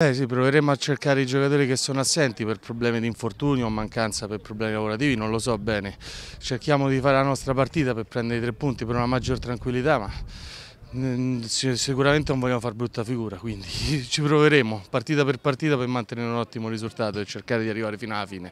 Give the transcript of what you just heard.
Eh sì, proveremo a cercare i giocatori che sono assenti per problemi di infortunio o mancanza per problemi lavorativi, non lo so bene. Cerchiamo di fare la nostra partita per prendere i tre punti per una maggior tranquillità, ma mm, sicuramente non vogliamo far brutta figura, quindi ci proveremo partita per partita per mantenere un ottimo risultato e cercare di arrivare fino alla fine.